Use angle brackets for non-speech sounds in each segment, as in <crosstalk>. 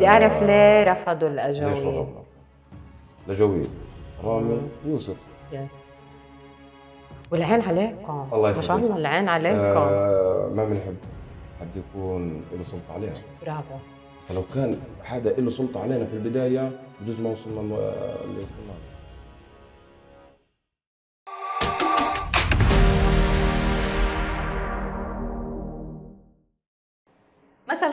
بدي اعرف ليه رفضوا الاجويه ليش رفضنا؟ الاجويه رامي يوسف يس والعين عليكم الله يسلمك ما شاء الله العين عليكم آه ما بنحب حد يكون له سلطه علينا برافو فلو كان حدا له سلطه علينا في البدايه بجوز ما وصلنا آه، اللي وصلنا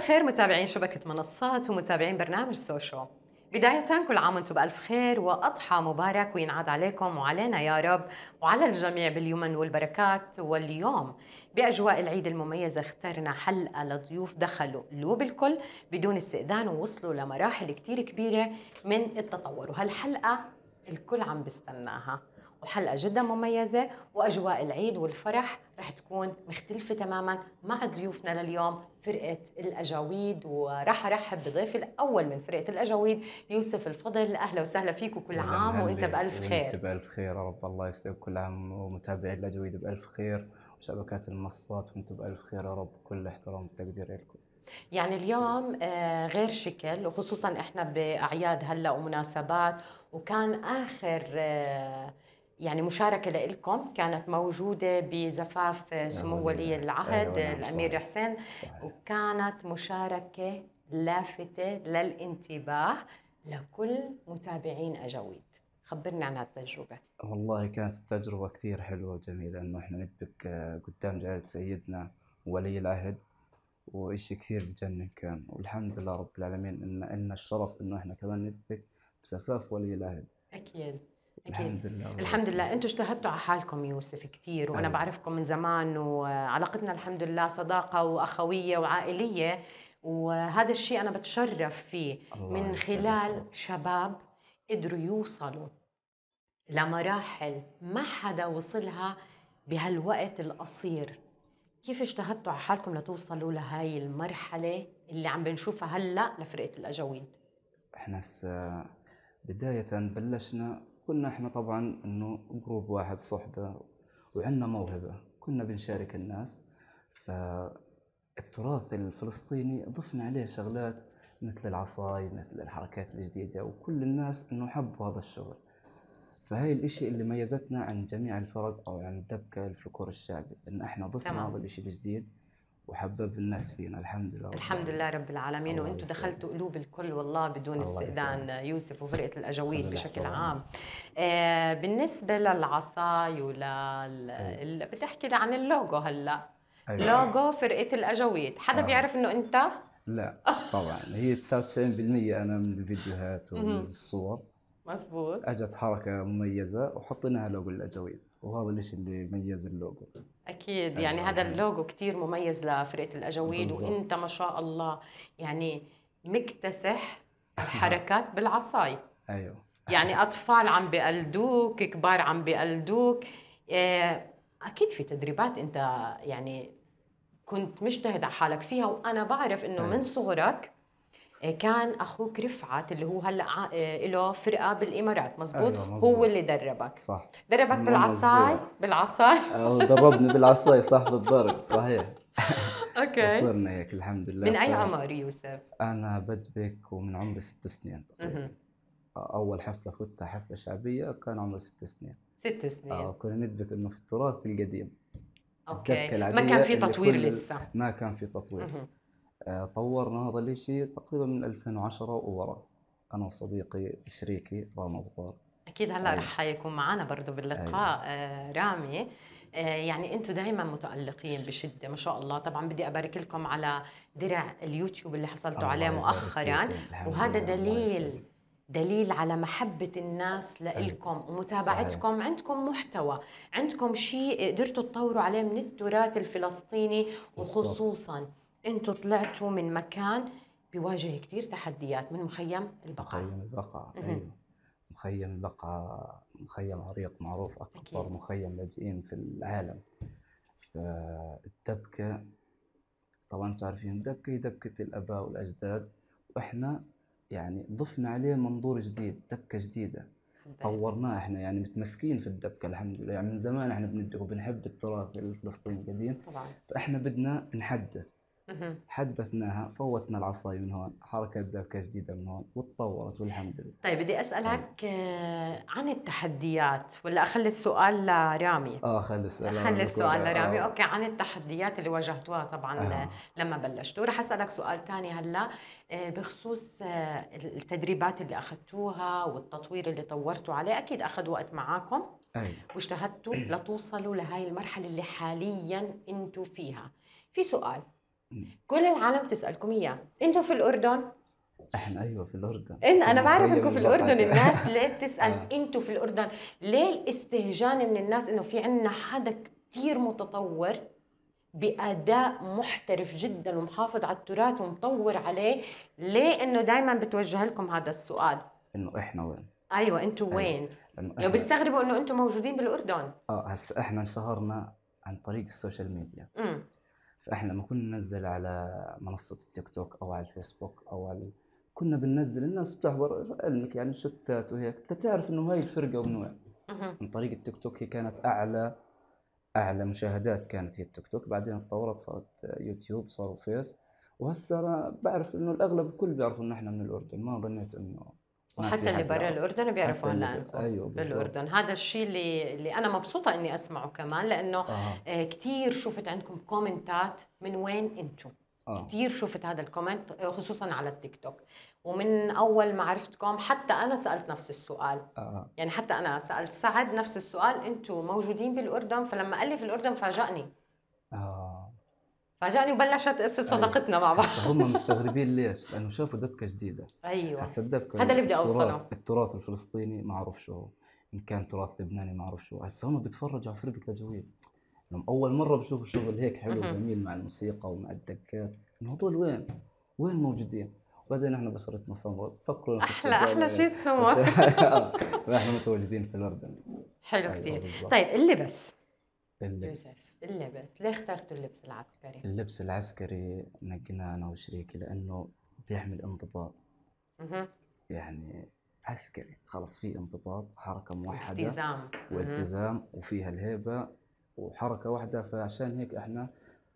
الخير متابعين شبكة منصات ومتابعين برنامج سوشو بداية كل عام وانتم بألف خير وأضحى مبارك وينعاد عليكم وعلينا يا رب وعلى الجميع باليمن والبركات واليوم بأجواء العيد المميزة اخترنا حلقة لضيوف دخلوا قلوب الكل بدون استئذان ووصلوا لمراحل كتير كبيرة من التطور وهالحلقة الكل عم بستناها وحلقة جدا مميزة وأجواء العيد والفرح رح تكون مختلفة تماما مع ضيوفنا لليوم فرقة الأجاويد ورح أرحب بضيفي الأول من فرقة الأجاويد يوسف الفضل أهلا وسهلا فيك وكل عام وأنت بألف خير وأنت بألف خير يا رب الله يسعدك كل عام ومتابعي الأجاويد بألف خير وشبكات المنصات وأنتم بألف خير يا رب كل احترام وتقدير لكم يعني اليوم آه، غير شكل وخصوصا احنا باعياد هلا ومناسبات وكان اخر آه، يعني مشاركة لإلكم كانت موجودة بزفاف سمو ولي أيوة، العهد أيوة، نعم، الأمير حسين وكانت مشاركة لافتة للانتباه لكل متابعين أجاويد خبرنا عن هالتجربة والله كانت التجربة كثير حلوة وجميلة أنه إحنا ندبك آه، قدام جلالة سيدنا ولي العهد وإشي كثير بجنن كان والحمد لله رب العالمين إن إن الشرف إنه إحنا كمان ندبك بزفاف ولي العهد أكيد الحمد لله الحمد لله انتم اجتهدتوا على حالكم يوسف كثير وانا أيوة. بعرفكم من زمان وعلاقتنا الحمد لله صداقه واخويه وعائليه وهذا الشيء انا بتشرف فيه من خلال شباب قدروا يوصلوا لمراحل ما حدا وصلها بهالوقت القصير كيف اجتهدتوا على حالكم لتوصلوا لهاي المرحله اللي عم بنشوفها هلا لفرقه الاجاويد احنا بدايه بلشنا كنا احنا طبعا انه جروب واحد صحبه وعندنا موهبه كنا بنشارك الناس فالتراث الفلسطيني ضفنا عليه شغلات مثل العصاي مثل الحركات الجديدة وكل الناس انه حبوا هذا الشغل فهي الاشي اللي ميزتنا عن جميع الفرق او عن الدبكة الفكور الشعبي ان احنا ضفنا هذا الاشي الجديد وحبب الناس فينا الحمد لله الحمد لله رب العالمين وانتم دخلتوا قلوب الكل والله بدون استئذان يوسف وفرقه الاجاويد بشكل عام آه بالنسبه للعصاي ولا بدي احكي أيوه. عن اللوجو هلا أيوة. لوجو فرقه الاجاويد حدا آه. بيعرف انه انت لا <laughs> طبعا هي 99% انا من الفيديوهات ومن الصور مزبوط اجت حركه مميزه وحطيناها لوجو الاجاويد وهذا الشيء اللي ميز اللوجو اكيد يعني, يعني هذا آه. اللوجو كثير مميز لفرقه الاجاويد وانت ما شاء الله يعني مكتسح <laughs> الحركات بالعصاي ايوه يعني اطفال عم بقلدوك كبار عم بقلدوك آه، اكيد في تدريبات انت يعني كنت مجتهد على حالك فيها وانا بعرف انه من أيوه. صغرك كان اخوك رفعت اللي هو هلا آه، له فرقه بالامارات مزبوط أيوة مزبوط. هو اللي دربك صح دربك بالعصاي بالعصاي آه، دربني بالعصاي صح بالضرب صحيح <laughs> اوكي صرنا هيك الحمد لله من اي طيب. عمر يوسف؟ انا بدبك ومن عمري ست سنين تقريبا اول حفله فتها حفله شعبيه كان عمري ست سنين ست سنين آه كنا ندبك انه في التراث القديم اوكي ما كان في تطوير لسه ما كان في تطوير آه، طورنا هذا الشيء تقريبا من 2010 وورا انا وصديقي شريكي رامي ابو طارق اكيد هلا أيوه. رح يكون معنا برضه باللقاء أيوه. آه، رامي آه، يعني انتم دائما متالقين بشده ما شاء الله طبعا بدي ابارك لكم على درع اليوتيوب اللي حصلتوا عليه مؤخرا وهذا دليل دليل على محبة الناس أيوه. لإلكم ومتابعتكم صحيح. عندكم محتوى عندكم شيء قدرتوا تطوروا عليه من التراث الفلسطيني وخصوصا انتم طلعتوا من مكان بيواجه كثير تحديات من مخيم البقعه مخيم البقعه ايوه مخيم البقعه مخيم عريق معروف اكبر مخيم لاجئين في العالم فالدبكه طبعا تعرفين دبكه هي دبكه الاباء والاجداد واحنا يعني ضفنا عليه منظور جديد دبكه جديده طورناه احنا يعني متمسكين في الدبكه الحمد لله يعني من زمان احنا بندق وبنحب التراث الفلسطيني القديم طبعا فاحنا بدنا نحدث حدثناها فوتنا العصاية من هون حركة دبكة جديدة من هون وتطورت والحمد لله طيب بدي أسألك طيب. آه، عن التحديات ولا أخلي السؤال لرامي اه خلي السؤال خلي السؤال لرامي آه. أوكي عن التحديات اللي واجهتوها طبعا آه. لما بلشتوا رح أسألك سؤال ثاني هلا آه، بخصوص آه، التدريبات اللي أخذتوها والتطوير اللي طورتوا عليه أكيد أخذ وقت معاكم أي. واجتهدتوا لتوصلوا لهي المرحلة اللي حاليا انتم فيها في سؤال كل العالم تسالكم اياه انتم في الاردن احنا ايوه في الاردن إن انا بعرف انكم في الاردن الناس ليه بتسال <laughs> انتم آه. في الاردن ليه الاستهجان من الناس انه في عندنا حدا كثير متطور باداء محترف جدا ومحافظ على التراث ومطور عليه ليه انه دائما بتوجه لكم هذا السؤال انه احنا وين ايوه انتوا أيوة. وين أيوة. يعني بيستغربوا انه انتم موجودين بالاردن اه هسه احنا انشهرنا عن طريق السوشيال ميديا امم فاحنا لما كنا ننزل على منصه التيك توك او على الفيسبوك او على كنا بننزل الناس بتحضر علمك يعني شتات وهيك انت تعرف انه هاي الفرقه ومن وين من طريق التيك توك هي كانت اعلى اعلى مشاهدات كانت هي التيك توك بعدين تطورت صارت يوتيوب صاروا فيس وهسه انا بعرف انه الاغلب الكل بيعرف انه احنا من الاردن ما ظنيت انه وحتى اللي برا الأردن بيعرفوا هلا عنكم أيوة بالأردن هذا الشيء اللي, اللي أنا مبسوطة إني أسمعه كمان لأنه آه. آه كثير شفت عندكم كومنتات من وين أنتم آه. كثير شفت هذا الكومنت آه، خصوصا على التيك توك ومن اول ما عرفتكم حتى انا سالت نفس السؤال آه. يعني حتى انا سالت سعد نفس السؤال انتم موجودين بالاردن فلما قال لي في الاردن فاجئني آه. فجأني وبلشت قصة أيوة. صداقتنا مع بعض هم مستغربين ليش؟ لأنه شافوا دبكة جديدة ايوه هسا الدبكة هذا اللي بدي أوصله التراث الفلسطيني ما اعرف شو هو إن كان تراث لبناني اعرف شو هسا هم بيتفرجوا على فرقة لجويد لما أول مرة بشوفوا شغل هيك حلو وجميل مع الموسيقى ومع الدكات انه هذول وين؟ وين موجودين؟ وبعدين احنا بشرتنا سمر فكروا احلى احلى شيء السمر <laughs> آه. احنا متواجدين في الاردن حلو أيوة، كثير طيب اللبس اللبس اللبس ليه اخترتوا اللبس العسكري؟ اللبس العسكري نقيناه أنا وشريكي لأنه بيعمل انضباط اها يعني عسكري خلاص في انضباط حركة موحدة والتزام والتزام وفيها الهيبة وحركة واحدة فعشان هيك احنا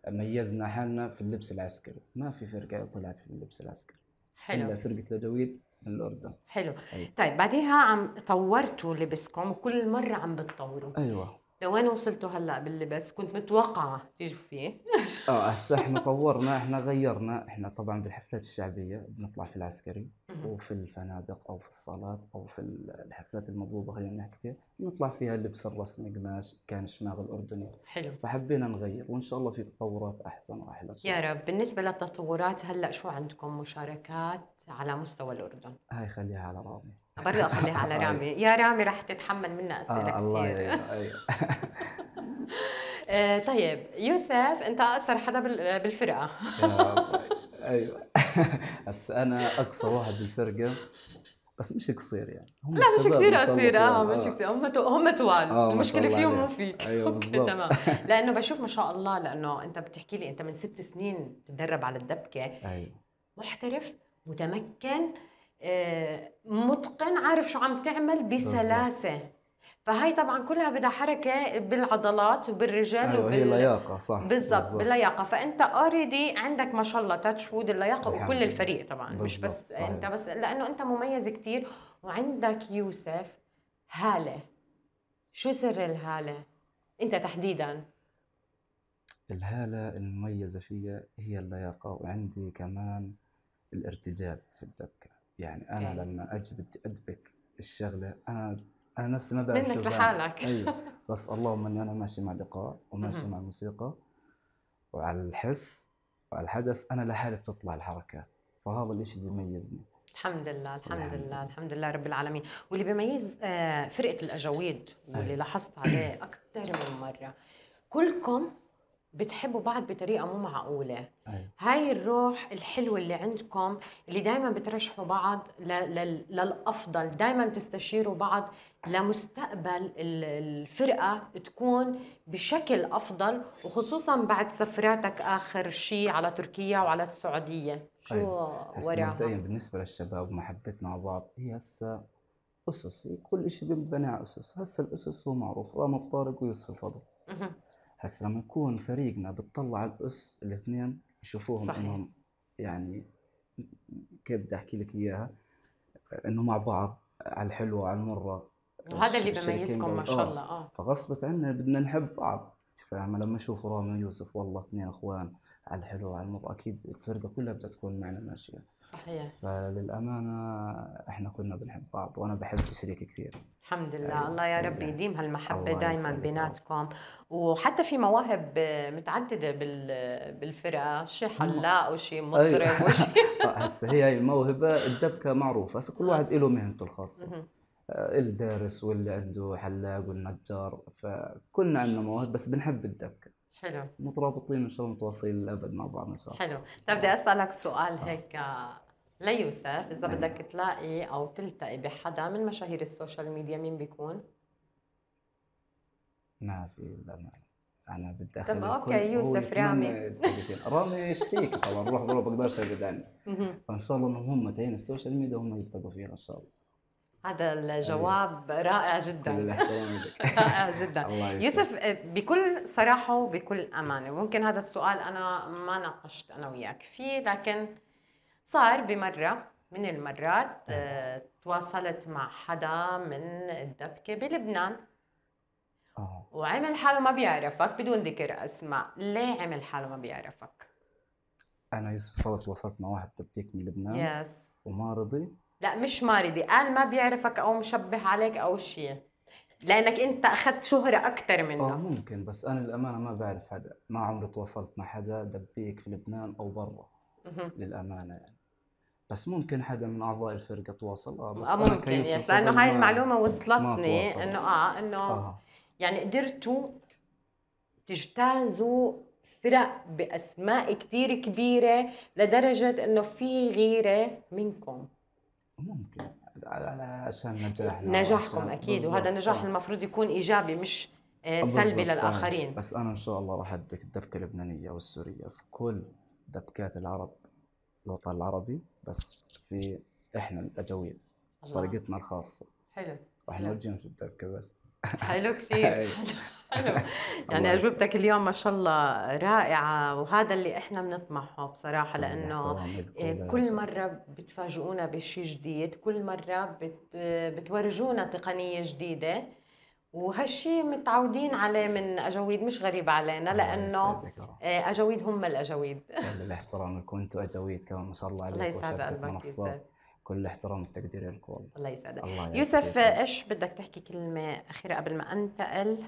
ميزنا حالنا في اللبس العسكري ما في فرقة طلعت في اللبس العسكري حلو إلا فرقة لجويد من الأردن حلو أيوة. طيب بعديها عم طورتوا لبسكم وكل مرة عم بتطوروا أيوة لوين وصلتوا هلا باللبس كنت متوقعه تيجوا فيه اه هسه احنا <laughs> طورنا احنا غيرنا احنا طبعا بالحفلات الشعبيه بنطلع في العسكري وفي الفنادق او في الصالات او في الحفلات المضروبه خلينا نحكي فيها نطلع فيها لبس الرسمي قماش كان شماغ الاردني حلو فحبينا نغير وان شاء الله في تطورات احسن واحلى يا رب بالنسبه للتطورات هلا شو عندكم مشاركات على مستوى الاردن هاي خليها على رامي برضه اخليها على <laughs> رامي يا رامي رح تتحمل منا آه، اسئله <laughs> أيوة. <laughs> آه الله كثير الله طيب يوسف انت اقصر حدا بالفرقه ايوه بس <laughs> انا اقصى واحد بالفرقه بس مش قصير يعني هم لا مش كثير قصير آه،, اه مش كثير هم تو... هم طوال آه المشكله فيهم مو فيك ايوه بالضبط تمام <laughs> لانه بشوف ما شاء الله لانه انت بتحكي لي انت من ست سنين بتتدرب على الدبكه ايوه محترف متمكن آه، متقن عارف شو عم تعمل بسلاسه بالزبط. فهي طبعا كلها بدها حركه بالعضلات وبالرجال أيوة وبال اللياقه صح بالضبط باللياقه فانت اوريدي عندك ما شاء الله تاتش وود اللياقه وكل الفريق طبعا بالزبط. مش بس صحيح. انت بس لانه انت مميز كثير وعندك يوسف هاله شو سر الهاله انت تحديدا الهاله المميزه فيها هي اللياقه وعندي كمان الارتجال في الدبكه يعني انا okay. لما اجي بدي ادبك الشغله انا انا نفسي ما بعرف منك لحالك ايوه <laughs> بس اللهم اني انا ماشي مع لقاء وماشي مع الموسيقى وعلى الحس وعلى الحدث انا لحالي بتطلع الحركات فهذا الشيء اللي بيميزني الحمد لله الحمد لله الحمد لله رب العالمين واللي بيميز آه، فرقه الاجاويد واللي لاحظت عليه اكثر من مره كلكم بتحبوا بعض بطريقه مو معقوله هاي الروح الحلوه اللي عندكم اللي دائما بترشحوا بعض للافضل دائما تستشيروا بعض لمستقبل الفرقه تكون بشكل افضل وخصوصا بعد سفراتك اخر شيء على تركيا وعلى السعوديه شو طيب، وراها بالنسبه للشباب محبتنا مع بعض هي هسه اسس كل شيء بنبنى على اسس هسه الاسس هو معروف رامي طارق ويوسف الفضل هسا لما يكون فريقنا بتطلع على الأس الاثنين بشوفوهم صحيح. انهم يعني كيف بدي احكي لك اياها انه مع بعض على الحلوه وعلى المره وهذا اللي بميزكم ما شاء آه. الله اه فغصبت عنا بدنا نحب بعض فاهمه لما اشوف رامي ويوسف والله اثنين اخوان على الحلو على المر اكيد الفرقه كلها بدها تكون معنا ماشيه صحيح فللامانه احنا كلنا بنحب بعض وانا بحب شريكي كثير الحمد لله أيوة. الله يا رب يديم هالمحبه دائما بيناتكم وحتى في مواهب متعدده بالفرقه شي حلاق وشي مطرب أيوة. وشي <laughs> هسه هي الموهبه الدبكه معروفه هسه كل واحد له مهنته الخاصه آه، الدارس واللي عنده حلاق والنجار فكلنا عندنا مواهب بس بنحب الدبكه حلو مترابطين ان شاء الله متواصلين للابد مع بعض ان شاء الله حلو طيب بدي اسالك سؤال هيك آه، ليوسف اذا نعم. بدك تلاقي او تلتقي بحدا من مشاهير السوشيال ميديا مين بيكون؟ ما في الا انا انا بدي طب اوكي يوسف رامي رامي شريك طبعا روح بقول بقدرش ابدا فان شاء الله انهم هم تاعين السوشيال ميديا هم يلتقوا فيها ان شاء الله هذا الجواب رائع جدا <laughs> رائع جدا <laughs> يوسف آه، بكل صراحة وبكل أمانة ممكن هذا السؤال أنا ما ناقشت أنا وياك فيه لكن صار بمرة من المرات آه، تواصلت مع حدا من الدبكة بلبنان آه. وعمل حاله ما بيعرفك بدون ذكر أسماء ليه عمل حاله ما بيعرفك؟ أنا يوسف فضل تواصلت مع واحد دبيك من لبنان يس وما رضي لا مش ماردي قال ما بيعرفك او مشبه عليك او شيء لانك انت اخذت شهره اكثر منه اه ممكن بس انا للامانه ما بعرف حدا ما عمري تواصلت مع حدا دبيك في لبنان او برا للامانه يعني بس ممكن حدا من اعضاء الفرقه تواصل اه بس آه، ممكن يس لانه هاي المعلومه وصلتني انه اه انه آه. يعني قدرتوا تجتازوا فرق باسماء كثير كبيره لدرجه انه في غيره منكم ممكن على عشان نجاحنا نجاحكم اكيد وهذا النجاح المفروض يكون ايجابي مش آه، سلبي للاخرين بس انا ان شاء الله راح ادبك الدبكه اللبنانيه والسوريه في كل دبكات العرب الوطن العربي بس في احنا الاجاويل طريقتنا الخاصه حلو راح نورجيهم في الدبكه بس حلو كثير <laughs> <laughs> يعني اجوبتك اليوم ما شاء الله رائعه وهذا اللي احنا بنطمحه بصراحه لانه إيه، كل مره بتفاجئونا بشيء جديد كل مره بتورجونا تقنيه جديده وهالشيء متعودين عليه من اجاويد مش غريب علينا لانه إيه، اجاويد هم الاجاويد كل الاحترام لكم انتم اجاويد كمان ما شاء الله عليكم الله يسعد قلبك كل الاحترام والتقدير لكم والله الله يسعدك يوسف ايش بدك تحكي كلمه اخيره قبل ما انتقل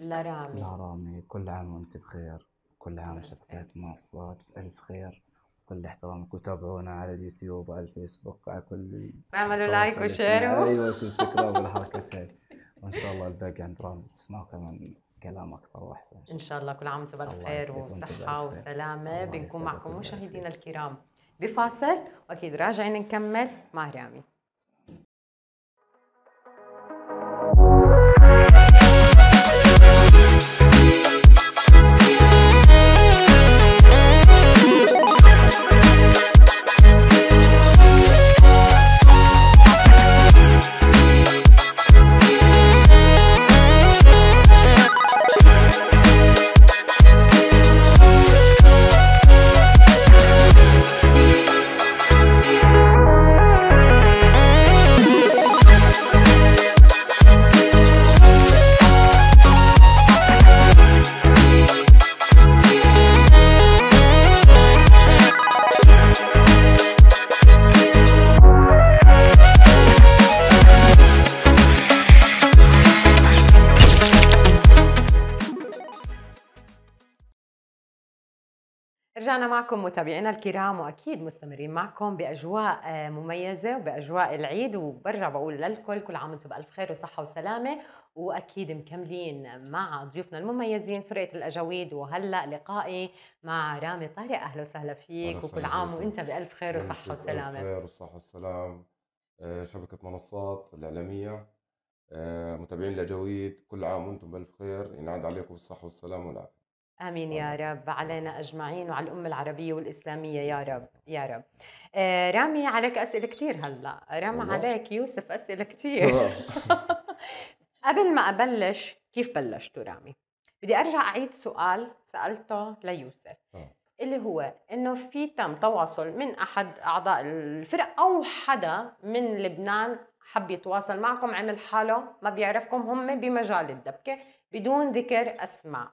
لرامي لرامي كل عام وانت بخير كل عام شبكات منصات بألف خير كل احترامك وتابعونا على اليوتيوب وعلى الفيسبوك على كل اعملوا لايك وشير ايوه <laughs> سبسكرايب والحركات هاي وان شاء الله الباقي عند رامي تسمعوا كمان كلام اكثر واحسن ان شاء الله كل عام وانتم بخير وصحه وسلامه بنكون معكم مشاهدينا الكرام بفاصل واكيد راجعين نكمل مع رامي رجعنا معكم متابعينا الكرام واكيد مستمرين معكم باجواء آه، مميزه وباجواء العيد وبرجع بقول للكل كل عام وانتم بالف خير وصحه وسلامه واكيد مكملين مع ضيوفنا المميزين فرقه الاجاويد وهلا لقائي مع رامي طارق اهلا وسهلا فيك وكل عام وانت بالف خير وصحه وسلامه بالف خير وصحه وسلام آه، شبكه منصات الاعلاميه آه، متابعين الاجاويد كل عام وانتم بالف خير ينعاد عليكم الصحه والسلامه والعافيه امين يا رب علينا اجمعين وعلى الامه العربيه والاسلاميه يا رب يا رب آه، رامي عليك اسئله كثير هلا رامي عليك يوسف اسئله كثير <laughs> قبل ما ابلش كيف بلشتوا رامي بدي ارجع اعيد سؤال سالته ليوسف آه. اللي هو انه في تم تواصل من احد اعضاء الفرق او حدا من لبنان حب يتواصل معكم عمل حاله ما بيعرفكم هم بمجال الدبكه بدون ذكر اسماء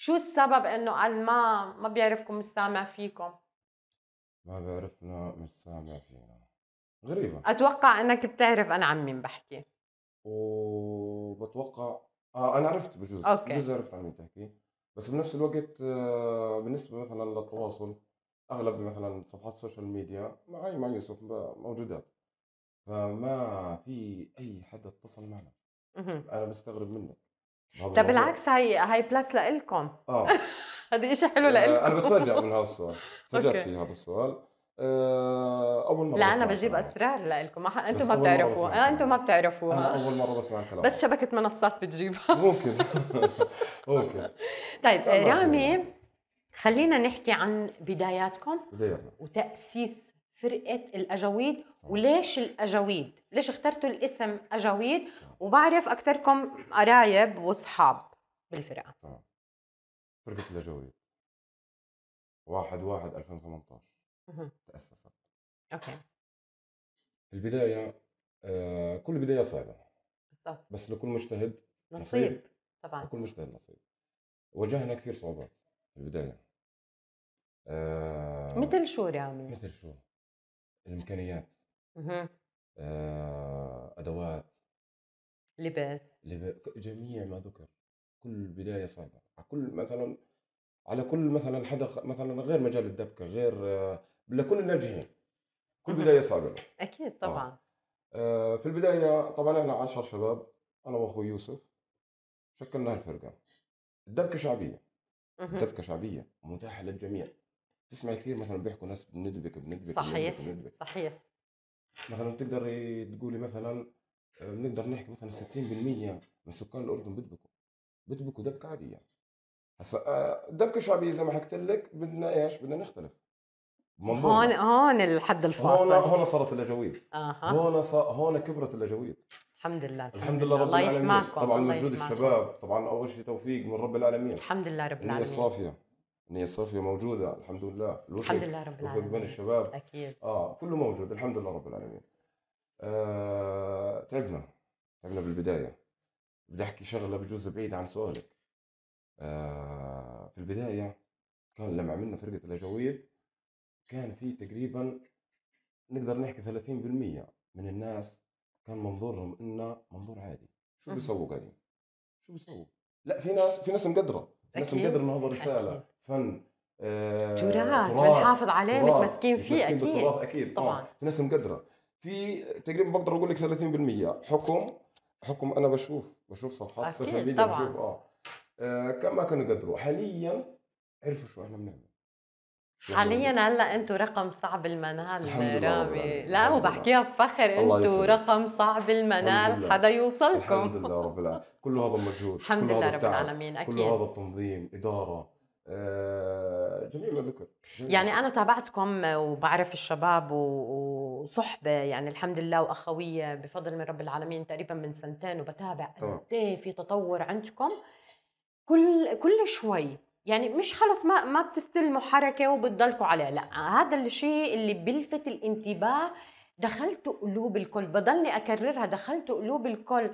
شو السبب انه قال ما ما بيعرفكم مش سامع فيكم؟ ما بيعرفنا مش سامع فينا غريبة اتوقع انك بتعرف انا عن مين بحكي وبتوقع اه انا عرفت بجوز أوكي. بجوز عرفت عن مين تحكي بس بنفس الوقت آه، بالنسبة مثلا للتواصل اغلب مثلا صفحات السوشيال ميديا معي مع يوسف موجودات فما في اي حدا اتصل معنا انا بستغرب منه طب بالعكس هي هي بلس لإلكم اه <laughs> هذا شيء حلو آه، لإلكم انا بتفاجئ <laughs> من هذا السؤال تفاجئت في هذا السؤال آه، اول مره لا انا بجيب اسرار لكم انتم ما بتعرفوها انتم ما بتعرفوها اول مره بسمع الكلام بس شبكه منصات بتجيبها <laughs> ممكن ممكن طيب رامي خلينا نحكي عن بداياتكم بداياتنا وتاسيس فرقه الاجاويد وليش الاجاويد ليش اخترتوا الاسم اجاويد وبعرف اكثركم قرايب واصحاب بالفرقه آه. فرقه الاجاويد 1 1 2018 واحد تاسست اوكي البدايه آه كل بدايه صعبه بس لكل مجتهد نصيب, نصيب. طبعا لكل مجتهد نصيب واجهنا كثير صعوبات في البدايه آه مثل شو رامي؟ مثل شو؟ الامكانيات اها آه، ادوات لباس لب- جميع ما ذكر كل بدايه صعبه على كل مثلا على كل مثلا حدا مثلا غير مجال الدبكه غير آه، لكل الناجحين كل بدايه صعبه اكيد آه. طبعا آه، في البدايه طبعا احنا 10 شباب انا واخوي يوسف شكلنا الفرقه الدبكه شعبيه الدبكه شعبيه متاحه للجميع تسمع كثير مثلا بيحكوا ناس بندبك بندبك صحيح بندبك, بندبك. صحيح مثلا تقدر تقولي مثلا آه، نقدر نحكي مثلا 60% من سكان الاردن بدبكوا بدبكوا دبكه عاديه هسا الدبكه آه، الشعبيه زي ما حكيت لك بدنا ايش؟ بدنا نختلف هون هون الحد الفاصل هون هون صارت الاجاويد اها هون هون كبرت الاجاويد الحمد لله الحمد لله رب الله العالمين طبعا مجهود الشباب طبعا اول شيء توفيق من رب العالمين الحمد لله رب العالمين الصافيه النية الصافية موجودة الحمد لله الحمد لله رب العالمين بين الشباب أكيد آه كله موجود الحمد لله رب العالمين آه تعبنا تعبنا بالبداية بدي أحكي شغلة بجوز بعيد عن سؤالك آه في البداية كان لما عملنا فرقة الأجاويد كان في تقريبا نقدر نحكي 30% من الناس كان منظورهم انه منظور عادي شو بيسووا قاعدين شو بيسووا لا في ناس في ناس مقدره في ناس مقدره انه هذا رساله أكيد. فن آه تراث بنحافظ عليه متمسكين فيه اكيد بالتراث اكيد طبعا آه. ناس مقدره في تقريبا بقدر اقول لك 30% حكم حكم انا بشوف بشوف صفحات السوشيال ميديا بشوف آه. آه كم ما كانوا يقدروا حاليا عرفوا شو احنا بنعمل حاليا هلا انتم رقم صعب المنال رامي لا وبحكيها بفخر انتم رقم صعب المنال حدا يوصلكم الحمد لله رب العالمين كل هذا مجهود الحمد لله رب العالمين اكيد كل هذا التنظيم اداره آه، جميل الذكر يعني انا تابعتكم وبعرف الشباب وصحبه يعني الحمد لله واخويه بفضل من رب العالمين تقريبا من سنتين وبتابع قد إيه في تطور عندكم كل كل شوي يعني مش خلص ما ما بتستلموا حركه وبتضلكوا عليها لا هذا الشيء اللي بيلفت الانتباه دخلت قلوب الكل بضلني اكررها دخلت قلوب الكل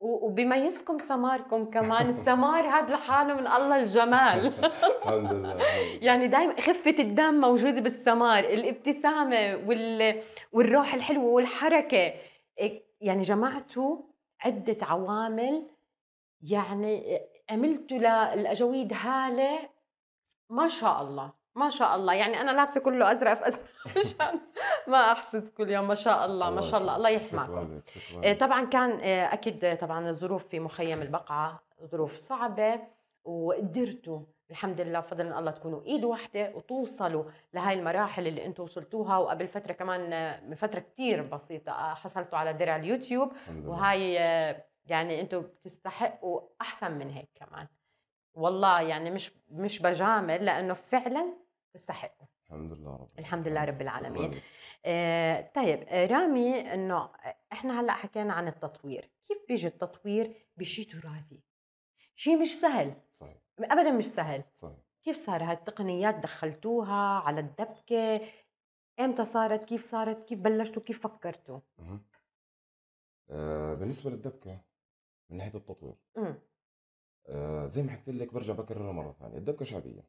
وبيميزكم ثماركم كمان السمار هذا لحاله من الله الجمال <laughs> الحمد لله يعني دائما خفة الدم موجودة بالسمار الابتسامة وال... والروح الحلوة والحركة إيه، يعني جمعتوا عدة عوامل يعني إيه، عملتوا للأجاويد هالة ما شاء الله ما شاء الله يعني انا لابسه كله ازرق في ازرق مشان <laughs> ما احسد كل يوم ما شاء الله ما شاء الله الله يحماكم آه، طبعا كان آه، اكيد آه، طبعا الظروف في مخيم البقعه ظروف صعبه وقدرتوا الحمد لله بفضل الله تكونوا ايد واحده وتوصلوا لهي المراحل اللي انتم وصلتوها وقبل فتره كمان من فتره كثير بسيطه حصلتوا على درع اليوتيوب وهاي يعني انتم بتستحقوا احسن من هيك كمان والله يعني مش مش بجامل لانه فعلا تستحقه الحمد لله رب الحمد لله رب العالمين آه طيب آه، رامي انه احنا هلا حكينا عن التطوير كيف بيجي التطوير بشيء تراثي شيء مش سهل صحيح ابدا مش سهل صحيح كيف صار هالتقنيات دخلتوها على الدبكه امتى صارت كيف صارت كيف بلشتوا كيف فكرتوا أه. بالنسبه للدبكه من ناحيه التطوير أه. آه، زي ما حكيت لك برجع بكررها مره ثانيه الدبكه شعبيه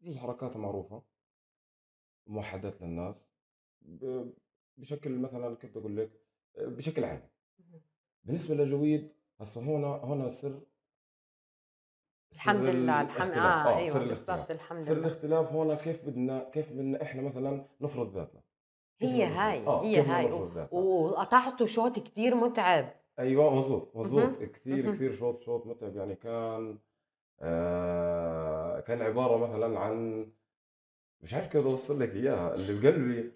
بجوز حركات معروفه موحدات للناس بشكل مثلا كيف بدي اقول لك آه، بشكل عام بالنسبه للجويد هسه هون هون السر الحمد لله الحمد آه, اه ايوه الاختلاف الحمد لله سر الاختلاف هون كيف بدنا كيف بدنا احنا مثلا نفرض ذاتنا هي هاي آه هي هاي وقطعته شوت كثير متعب ايوه مظبوط مظبوط كثير كثير شوط شوط متعب يعني كان آه كان عباره مثلا عن مش عارف كيف اوصل لك اياها اللي بقلبي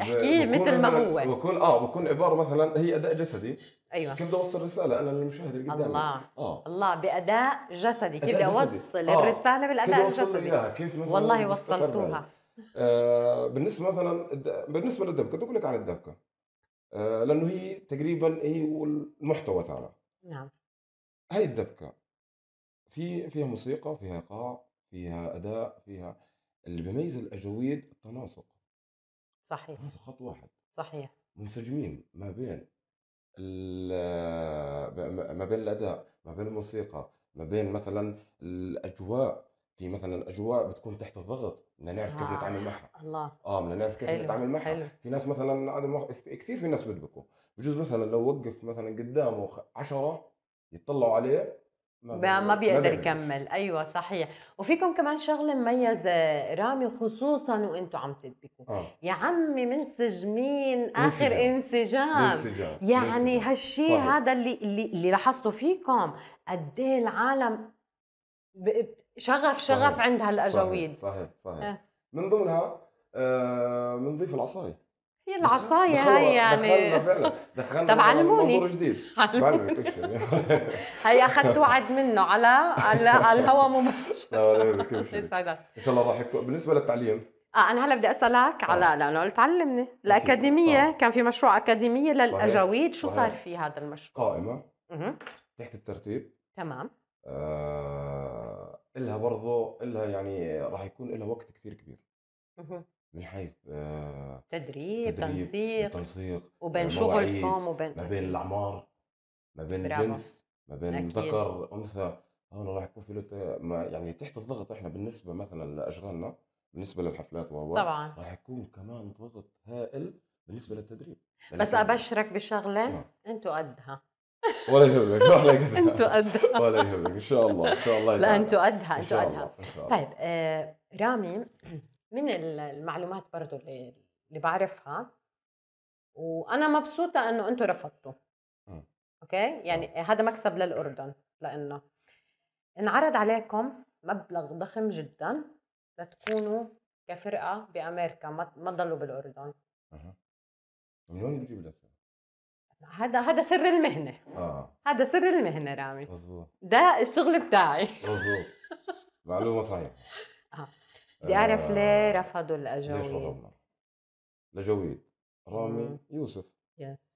احكيه مثل ما هو بكون اه بكون عباره مثلا هي اداء جسدي ايوه كيف بدي اوصل رساله انا للمشاهد اللي قدامي الله اه الله باداء جسدي كيف بدي اوصل آه. الرساله بالاداء الجسدي كيف مثلا والله وصلتوها آه بالنسبه مثلا بالنسبه للدبكه بدي اقول لك عن الدبكه آه، لانه هي تقريبا هي المحتوى تاعنا نعم هاي الدبكه في فيها موسيقى فيها ايقاع فيها اداء فيها اللي بيميز الاجاويد التناسق صحيح تناسق خط واحد صحيح منسجمين ما بين آه، ما بين الاداء ما بين الموسيقى ما بين مثلا الاجواء في مثلا اجواء بتكون تحت الضغط بدنا نعرف كيف نتعامل معها الله اه بدنا نعرف كيف نتعامل معها في ناس مثلا كثير في ناس بتبكوا بجوز مثلا لو وقف مثلا قدامه عشرة يطلعوا عليه ما, ما بيقدر يكمل ايوه صحيح وفيكم كمان شغله مميزه رامي خصوصا وانتم عم تدبكوا آه. يا عمي منسجمين اخر انسجام, انسجام. يعني هالشيء هذا اللي اللي, اللي لاحظته فيكم قد ايه العالم شغف شغف صحيح. عند هالاجاويد صحيح صحيح آه. من ضمنها بنضيف آه العصايه هي العصايه هاي يعني دخلنا فعلا دخلنا طب علموني منظور جديد علموني هي يعني. <laughs> اخذت وعد منه على على الهواء مباشر يسعدك ان شاء الله راح يكون بالنسبه للتعليم اه انا هلا بدي اسالك آه. على آه. لانه قلت علمني آه. الاكاديميه آه. كان في مشروع اكاديميه للاجاويد صحيح. شو صار في هذا المشروع؟ قائمه تحت الترتيب تمام آه إلها برضه إلها يعني راح يكون إلها وقت كثير كبير من حيث آه تدريب, تدريب تنسيق تنسيق وبين شغلكم وبين ما بين الاعمار ما بين الجنس ما بين ذكر انثى هون راح يكون في ما يعني تحت الضغط احنا بالنسبه مثلا لاشغالنا بالنسبه للحفلات وهو طبعا راح يكون كمان ضغط هائل بالنسبه للتدريب بس ابشرك بشغله آه. انتوا قدها ولا يهمك ولا يهمك انتوا قدها ولا يهمك ان شاء الله ان شاء الله لا انتوا قدها انتوا قدها طيب آه، رامي من المعلومات برضه اللي اللي بعرفها وانا مبسوطه انه انتم رفضتوا اوكي يعني هذا مكسب للاردن لانه انعرض عليكم مبلغ ضخم جدا لتكونوا كفرقه بامريكا ما تضلوا بالاردن من وين بتجيب الاسئله؟ هذا هذا سر المهنه اه هذا سر المهنه رامي مظبوط ده الشغل بتاعي مظبوط معلومه صحيحه اه بدي اعرف ليه آه. رفضوا الاجاويد ليش رفضنا لجويد رامي يوسف يس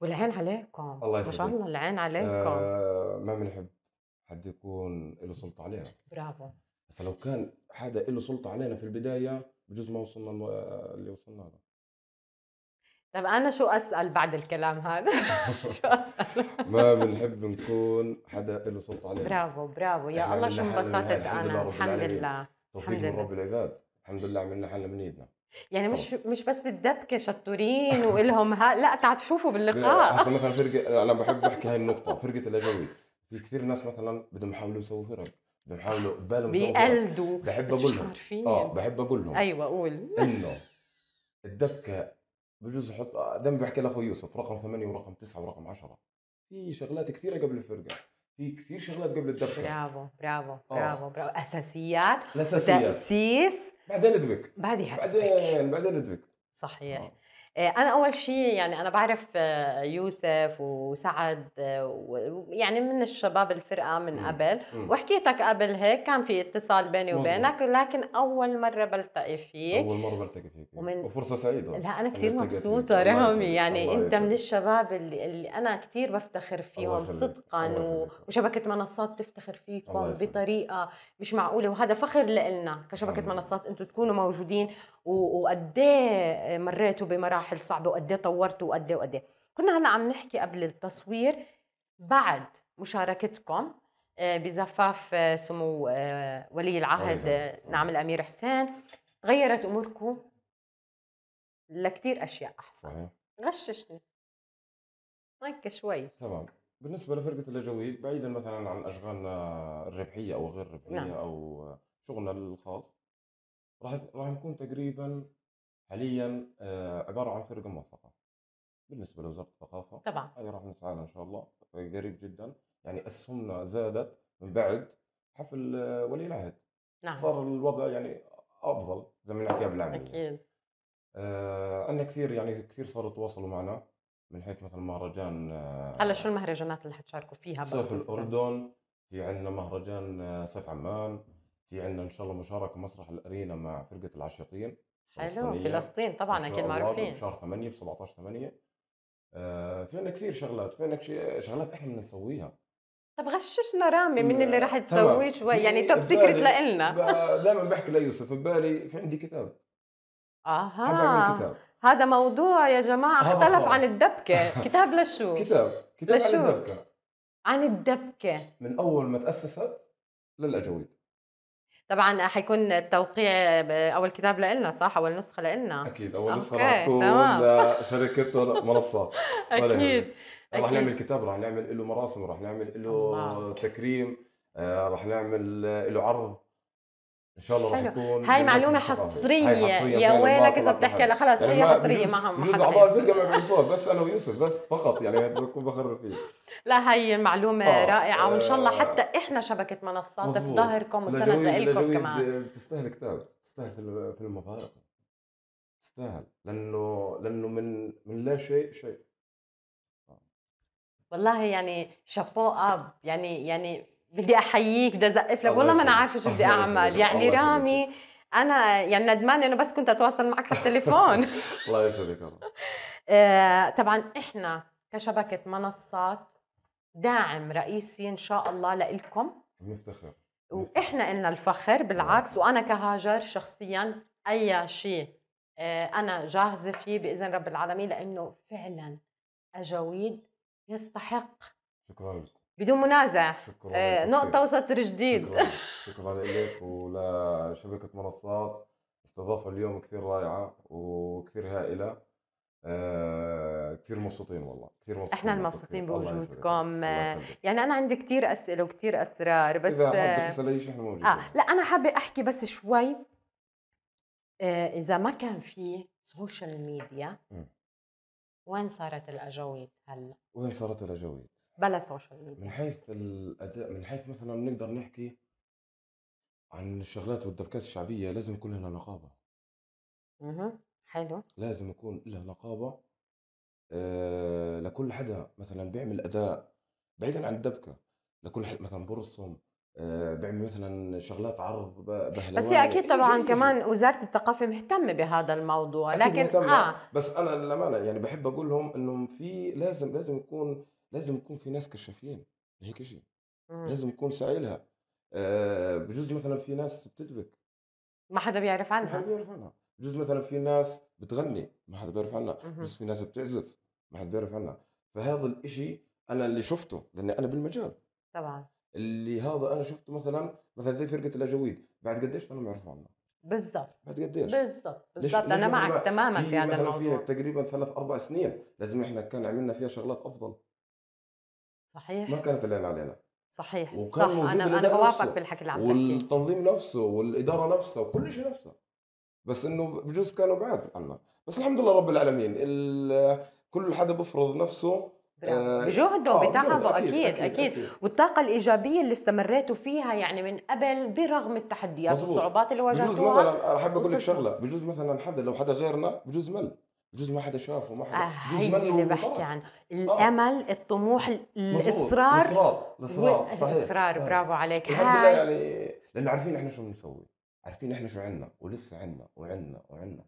والعين عليكم الله يسعدك ما شاء الله العين عليكم آه ما بنحب حد يكون له سلطه علينا برافو فلو كان حدا له سلطه علينا في البدايه بجوز ما وصلنا آه، اللي وصلنا له طب انا شو اسال بعد الكلام هذا؟ <laughs> <laughs> شو اسال؟ ما بنحب نكون حدا له سلطه علينا برافو برافو يا الله شو انبسطت انا الحمد لله توفيق من رب العباد الحمد لله عملنا حالنا من ايدنا يعني مش مش بس بالدبكه شطورين والهم ها لا تعال تشوفوا باللقاء هسه مثلا فرقه انا بحب احكي هاي النقطه فرقه الاجوي في كثير ناس مثلا بدهم يحاولوا يسووا فرق بدهم يحاولوا ببالهم بيقلدوا بحب اقول لهم اه بحب اقول لهم ايوه قول انه الدبكه بجوز احط دائما بحكي لاخوي يوسف رقم ثمانيه ورقم تسعه ورقم عشره في شغلات كثيره قبل الفرقه في كثير شغلات قبل الدبكه برافو برافو آه. برافو برافو اساسيات اساسيات بعدين ادبك بعدين بعدين ادبك صحيح آه. آه، انا اول شيء يعني انا بعرف آه، يوسف وسعد ويعني آه، من الشباب الفرقه من قبل وحكيتك قبل هيك كان في اتصال بيني وبينك لكن اول مره بلتقي فيك اول مره بلتقي فيك ومن وفرصه سعيده لا انا كثير مبسوطه رامي يعني انت من الشباب اللي, اللي انا كثير بفتخر فيهم صدقا و... وشبكه منصات تفتخر فيكم بطريقه مش معقوله وهذا فخر لنا كشبكه منصات انتم تكونوا موجودين وقد مريتوا بمراحل صعبه وقد طورتوا وقد وقد كنا هلا عم نحكي قبل التصوير بعد مشاركتكم آه، بزفاف آه، سمو آه، ولي العهد نعم الامير حسين تغيرت اموركم لكثير اشياء احسن صحيح. غششني هيك شوي تمام بالنسبه لفرقه اللجويد بعيدا مثلا عن اشغالنا الربحيه او غير الربحيه نعم. او شغلنا الخاص راح راح نكون تقريبا حاليا آه، عباره عن فرقه موثقه بالنسبه لوزاره الثقافه طبعا هذه راح نسعى لها ان شاء الله قريب جدا يعني اسهمنا زادت من بعد حفل آه، ولي العهد نعم صار الوضع يعني افضل زي ما نحكي بالعاميه يعني. اكيد آه عندنا كثير يعني كثير صاروا يتواصلوا معنا من حيث مثلا مهرجان هلا آه شو المهرجانات اللي حتشاركوا فيها؟ صيف الاردن في عندنا مهرجان آه سيف عمان في عندنا ان شاء الله مشاركه مسرح الارينا مع فرقه العاشقين حلو فلسطين طبعا اكيد معروفين بشهر 8 ب 17 8 آه في عندنا كثير شغلات في عندنا شغلات احنا بدنا نسويها طب غششنا رامي من اللي آه، راح تسويه شوي يعني توب سيكريت لنا دائما بحكي ليوسف ببالي في عندي كتاب اها كتاب هذا موضوع يا جماعة اختلف عن الدبكة كتاب لشو؟ كتاب كتاب لشو؟ عن الدبكة عن الدبكة من أول ما تأسست للأجاويد طبعا حيكون التوقيع اول كتاب لنا صح اول نسخه لنا اكيد اول نسخه رح تكون لشركه <laughs> منصات اكيد رح نعمل كتاب رح نعمل له مراسم رح نعمل له تكريم آه، رح نعمل له عرض ان شاء الله رح يكون هاي معلومه حصريه يا ويلك اذا بتحكي لا خلص يعني هي حصريه ما هم بجوز اعضاء الفرقه ما بيعرفوها بس انا ويوسف بس فقط يعني <laughs> بكون بخرب فيه لا هي معلومه آه. رائعه وان شاء الله آه. حتى احنا شبكه منصات بظهركم وسند لكم كمان بتستاهل كتاب بتستاهل فيلم وثائقي بتستاهل لانه لانه من من لا شيء شيء والله يعني شابو اب يعني يعني بدي احييك بدي ازقف لك والله ما انا عارفه شو بدي اعمل يعني رامي انا يعني ندمانه انه بس كنت اتواصل معك على التليفون <laughs> الله يسعدك آه، طبعا احنا كشبكه منصات داعم رئيسي ان شاء الله لكم نفتخر واحنا النا الفخر بالعكس وانا كهاجر شخصيا اي شيء آه، انا جاهزه فيه باذن رب العالمين لانه فعلا اجاويد يستحق شكرا لكم بدون منازع شكرا آه، نقطة وسطر جديد شكرا, شكرا لك ولشبكة منصات استضافة اليوم كثير رائعة وكثير هائلة آه كثير مبسوطين والله كثير مبسوطين احنا المبسوطين بوجودكم يعني انا عندي كثير اسئله وكثير اسرار بس اذا حابه تسالي اي شيء احنا موجودين اه لا انا حابه احكي بس شوي آه اذا ما كان في سوشيال ميديا وين صارت الاجاويد هلا؟ وين صارت الاجاويد؟ بلا سوشيال ميديا من حيث الاداء من حيث مثلا نقدر نحكي عن الشغلات والدبكات الشعبيه لازم يكون لها نقابه اها حلو لازم يكون لها نقابه آه لكل حدا مثلا بيعمل اداء بعيدا عن الدبكه لكل حد مثلا برسم آه بيعمل مثلا شغلات عرض بهلوان بس هي اكيد طبعا جي كمان وزاره الثقافه مهتمه بهذا الموضوع أكيد لكن مهتمة. اه بس انا للامانه يعني بحب اقول لهم انه في لازم لازم يكون لازم يكون في ناس كشافين هيك شيء امم. لازم يكون سائلها آه بجوز مثلا في ناس بتدبك ما حدا بيعرف عنها ما حدا بيعرف عنها بجوز مثلا في ناس بتغني ما حدا بيعرف عنها بجوز في ناس بتعزف ما حدا بيعرف عنها فهذا الإشي انا اللي شفته لاني انا بالمجال طبعا اللي هذا انا شفته مثلا مثلا زي فرقه الاجاويد بعد قديش انا ما بعرف عنها بالضبط بعد قديش بالضبط بالضبط انا معك تماما في هذا الموضوع فيها تقريبا ثلاث اربع سنين لازم احنا كان عملنا فيها شغلات افضل صحيح ما كانت العين علينا صحيح وكان صح موجود انا انا بوافقك بالحكي اللي عم والتنظيم نفسه والاداره نفسها وكل شيء نفسه بس انه بجوز كانوا بعاد عنا بس الحمد لله رب العالمين كل حدا بفرض نفسه آه، بجهده آه أكيد أكيد, أكيد, أكيد, أكيد والطاقة الإيجابية اللي استمريتوا فيها يعني من قبل برغم التحديات والصعوبات اللي واجهتوها بجوز مثلا أحب أقول لك شغلة بجوز مثلا حدا لو حدا غيرنا بجوز مل جزء ما حدا شافه ما حدا آه جزء هي اللي بحكي عنه آه. الامل آه. الطموح الاصرار الاصرار الاصرار صحيح الاصرار برافو عليك الحمد لله يعني لانه عارفين احنا شو بنسوي عارفين احنا شو عندنا ولسه عندنا وعندنا وعندنا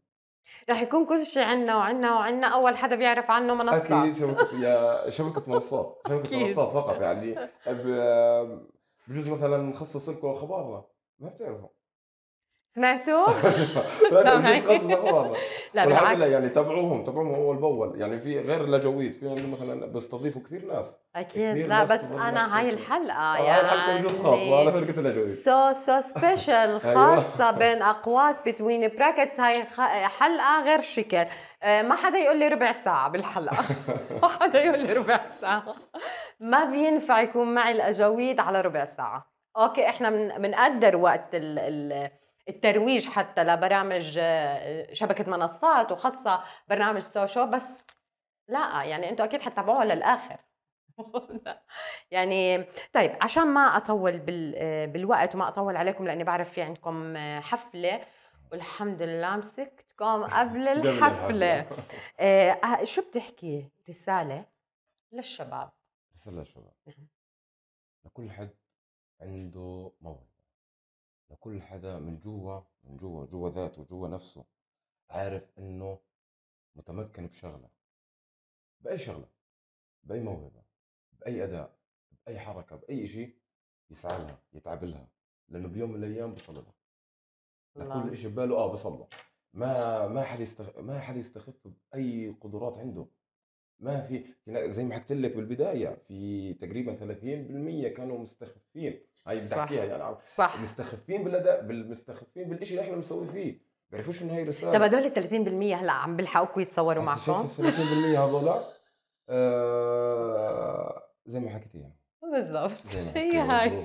رح يكون كل شيء عنا وعنا وعنا اول حدا بيعرف عنه منصات اكيد شبكه يا شبكه منصات شبكه منصات فقط يعني <laughs> بجوز مثلا نخصص لكم اخبارنا ما بتعرفوا سمعتوا؟ <laughs> لا <laughs> قصص اخبار لا بالعكس يعني تبعوهم تبعوهم اول باول يعني في غير لجويد في عندنا مثلا بيستضيفوا كثير ناس اكيد لا بس انا هاي الحلقه آه، يعني هاي الحلقه خاصه على فرقه لجويد سو سو سبيشال خاصه بين اقواس بتوين براكتس هاي حلقه غير شكل آه، ما حدا يقول لي ربع ساعة بالحلقة <laughs> ما حدا يقول لي ربع ساعة ما بينفع يكون معي الأجويد على ربع ساعة أوكي إحنا بنقدر وقت ال الترويج حتى لبرامج آه، شبكه منصات وخاصه برنامج سوشو بس لا يعني انتم اكيد حتتابعوها للاخر <laughs> يعني طيب عشان ما اطول آه، بالوقت وما اطول عليكم لاني بعرف في عندكم آه، حفله والحمد لله مسكتكم قبل <laughs> الحفله <laughs> آه شو بتحكي رساله للشباب رساله للشباب لكل حد عنده موهبه لكل حدا من جوا من جوا جوا ذاته جوا نفسه عارف انه متمكن بشغله باي شغله باي موهبه باي اداء باي حركه باي شيء يسعى لها يتعب لها لانه بيوم من الايام بصل لها لكل شيء بباله اه بصل ما ما حد يستخ... ما حد يستخف باي قدرات عنده ما في زي ما حكيت لك بالبدايه في تقريبا 30% كانوا مستخفين هاي بدي احكيها يعني صح مستخفين بالاداء بالمستخفين بالشيء اللي احنا بنسوي فيه بيعرفوش انه هي رساله طب هدول ال 30% هلا عم بيلحقوكم يتصوروا معكم شوف ال 30% هذول آه زي ما حكيت يعني بالضبط <laughs> هي هاي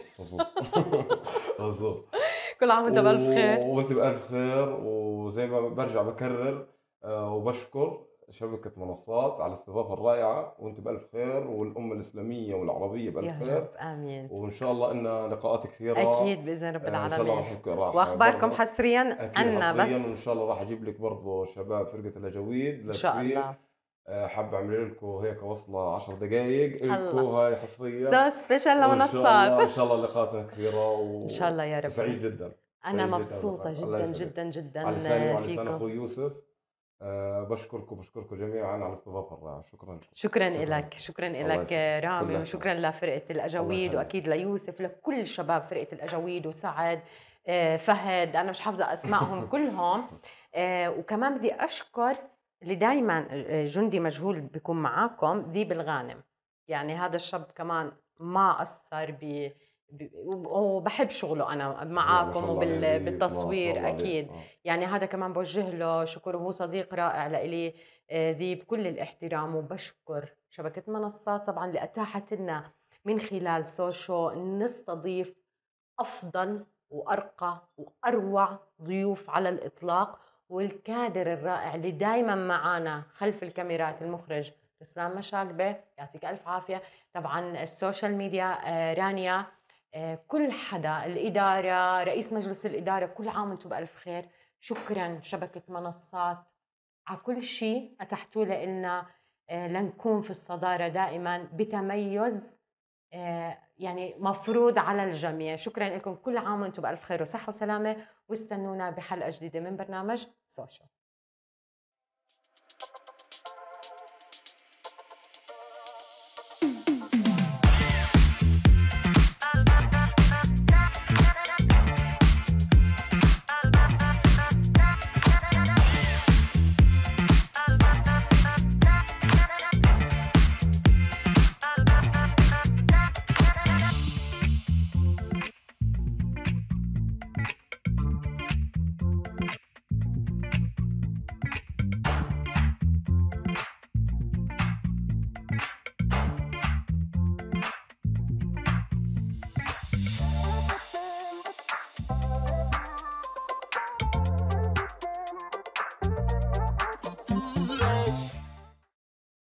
بالضبط <laughs> كل عام وانت بالف خير وانت بالف خير وزي ما برجع بكرر آه وبشكر شبكة منصات على الاستضافة الرائعة وأنت بألف خير والأمة الإسلامية والعربية بألف خير آمين وإن شاء الله إن لقاءات كثيرة أكيد بإذن رب العالمين آه، إن شاء الله راح وأخباركم حصريا أنا بس حصريا وإن شاء الله راح أجيب لك برضه شباب فرقة الأجاويد إن شاء الله آه، حابة أعمل لكم هيك وصلة 10 دقائق لكم هاي حصريا سو سبيشال لمنصات إن شاء الله لقاءاتنا كثيرة و... إن شاء الله يا رب سعيد جدا أنا سعيد مبسوطة جدا جدا جدا, جداً على لساني وعلى لسان أخوي يوسف أه بشكركم بشكركم جميعا على الاستضافه الرائعه شكرا لكم شكرا لك شكرا لك رامي وشكرا لفرقه الاجاويد واكيد ليوسف لكل شباب فرقه الاجاويد وسعد آه، فهد انا مش حافظه اسمائهم <laughs> كلهم آه، وكمان بدي اشكر اللي دائما آه، جندي مجهول بيكون معاكم ذيب الغانم يعني هذا الشاب كمان ما قصر ب وبحب شغله انا معاكم وبالتصوير اكيد آه. يعني هذا كمان بوجه له شكر وهو صديق رائع لإلي آه، ذي بكل الاحترام وبشكر شبكه منصات طبعا اللي اتاحت لنا من خلال سوشو نستضيف افضل وارقى واروع ضيوف على الاطلاق والكادر الرائع اللي دائما معانا خلف الكاميرات المخرج اسلام مشاقبه يعطيك الف عافيه طبعا السوشيال ميديا آه، رانيا آه، كل حدا الإدارة رئيس مجلس الإدارة كل عام وانتم بألف خير شكرا شبكة منصات على كل شيء أتحتوا لنا آه، لنكون في الصدارة دائما بتميز آه، يعني مفروض على الجميع شكرا لكم كل عام وانتم بألف خير وصحة وسلامة واستنونا بحلقة جديدة من برنامج سوشيال